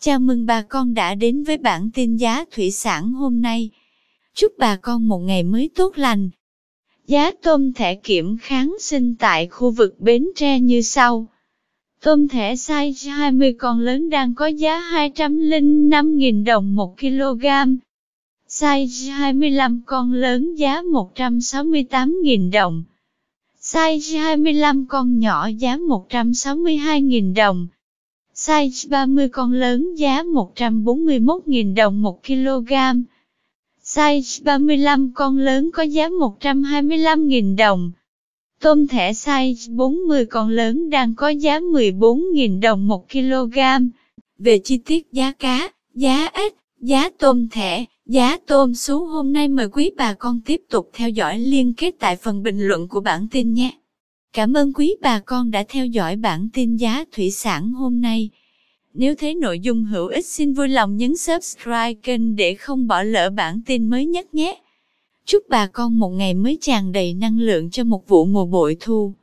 Chào mừng bà con đã đến với bản tin giá thủy sản hôm nay. Chúc bà con một ngày mới tốt lành. Giá tôm thẻ kiểm kháng sinh tại khu vực Bến Tre như sau. Tôm thẻ size 20 con lớn đang có giá 205.000 đồng 1 kg. Size 25 con lớn giá 168.000 đồng. Size 25 con nhỏ giá 162.000 đồng size 30 con lớn giá 141.000 đồng 1 kg. Size 35 con lớn có giá 125.000 đồng. Tôm thẻ size 40 con lớn đang có giá 14.000 đồng 1 kg. Về chi tiết giá cá, giá ếch, giá tôm thẻ, giá tôm sú hôm nay mời quý bà con tiếp tục theo dõi liên kết tại phần bình luận của bản tin nhé. Cảm ơn quý bà con đã theo dõi bản tin giá thủy sản hôm nay. Nếu thấy nội dung hữu ích xin vui lòng nhấn subscribe kênh để không bỏ lỡ bản tin mới nhất nhé. Chúc bà con một ngày mới tràn đầy năng lượng cho một vụ mùa bội thu.